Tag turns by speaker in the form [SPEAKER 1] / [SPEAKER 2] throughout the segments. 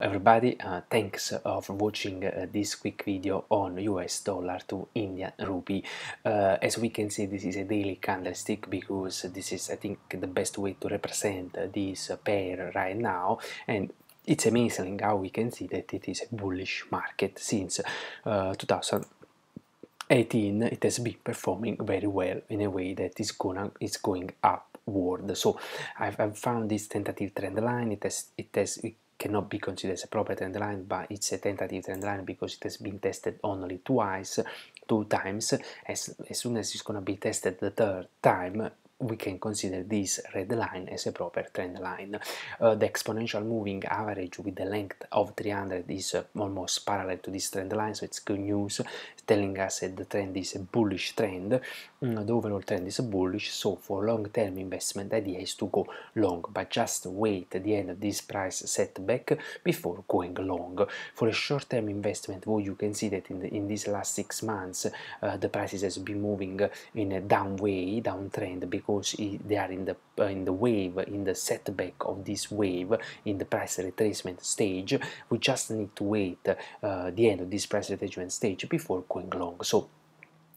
[SPEAKER 1] everybody uh, thanks uh, for watching uh, this quick video on US dollar to Indian rupee uh, as we can see this is a daily candlestick because this is I think the best way to represent this pair right now and it's amazing how we can see that it is a bullish market since uh, 2018. it has been performing very well in a way that is gonna is going upward so I've, I've found this tentative trend line it has it has it cannot be considered as a proper trend line, but it's a tentative trend line because it has been tested only twice, two times. As, as soon as it's going to be tested the third time, we can consider this red line as a proper trend line. Uh, the exponential moving average with the length of 300 is uh, almost parallel to this trend line, so it's good news, telling us that the trend is a bullish trend, mm, the overall trend is bullish, so for long-term investment idea is to go long, but just wait at the end of this price setback before going long. For a short-term investment, well, you can see that in, the, in these last six months, uh, the prices has been moving in a down way, downtrend, because because they are in the uh, in the wave in the setback of this wave in the price retracement stage we just need to wait uh, the end of this price retracement stage before going long so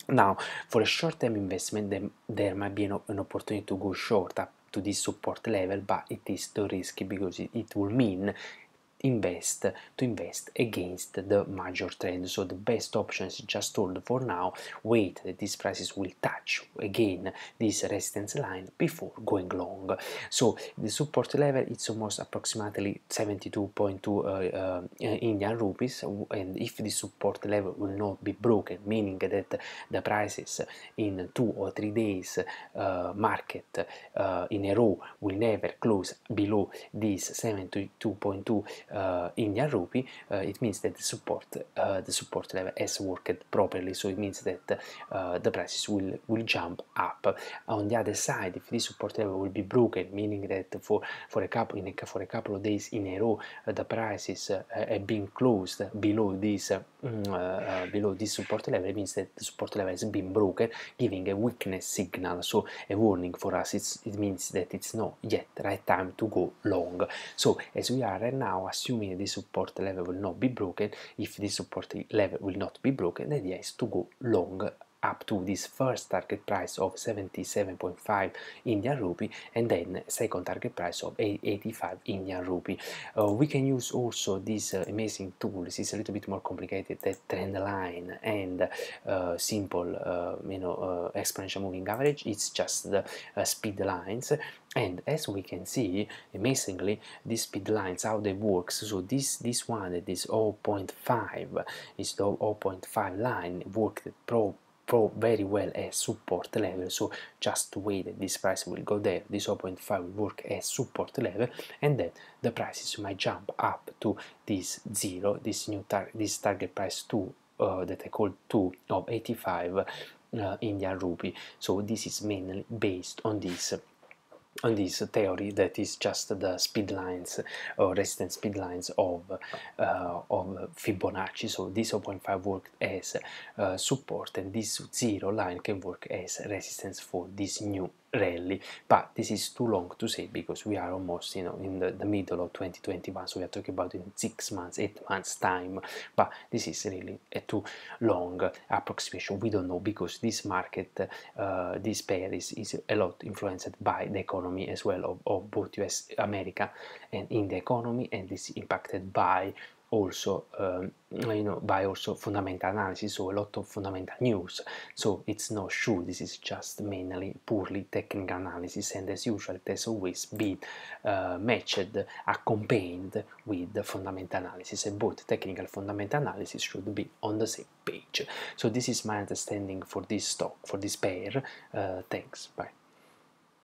[SPEAKER 1] now for a short-term investment then there might be an, an opportunity to go short up to this support level but it is too risky because it, it will mean invest to invest against the major trend so the best option is just hold for now wait that these prices will touch again this resistance line before going long so the support level it's almost approximately 72.2 uh, uh, indian rupees and if the support level will not be broken meaning that the prices in two or three days uh, market uh, in a row will never close below this 72.2 Eh, Indian rupee, eh, it means that the support eh, the support level has worked properly. So it means that the prices will will jump up. On the other side, if this support level will be broken, meaning that for for a couple in a, for a couple of days in a row, the prices have been closed below this mm, below this support level, it means that the support level has been broken, giving a weakness signal. So a warning for us. It's, it means that it's not yet right time to go long. So as we are right now assuming the support level will not be broken if the support level will not be broken the idea is to go long up to this first target price of 77.5 Indian rupee and then second target price of 85 Indian rupee. Uh, we can use also this uh, amazing tools. It's a little bit more complicated than trend line and uh, simple, uh, you know, uh, exponential moving average. It's just the uh, speed lines. And as we can see, amazingly, these speed lines how they work. So this this one this 0.5 is the 0.5 line worked pro very well as support level so just wait that this price will go there this 0.5 will work as support level and then the prices might jump up to this zero this new target this target price 2 uh, that I call 2 of 85 uh, Indian rupee so this is mainly based on this on this theory that is just the speed lines or resistance speed lines of uh, of Fibonacci. So this 0.5 worked as uh, support, and this zero line can work as resistance for this new rally but this is too long to say because we are almost you know in the, the middle of 2021 so we are talking about in six months eight months time but this is really a too long approximation we don't know because this market uh, this pair is, is a lot influenced by the economy as well of, of both us america and in the economy and this impacted by also um, you know by also fundamental analysis so a lot of fundamental news so it's not sure this is just mainly purely technical analysis and as usual it has always been uh, matched accompanied with the fundamental analysis and both technical fundamental analysis should be on the same page so this is my understanding for this stock for this pair uh, thanks bye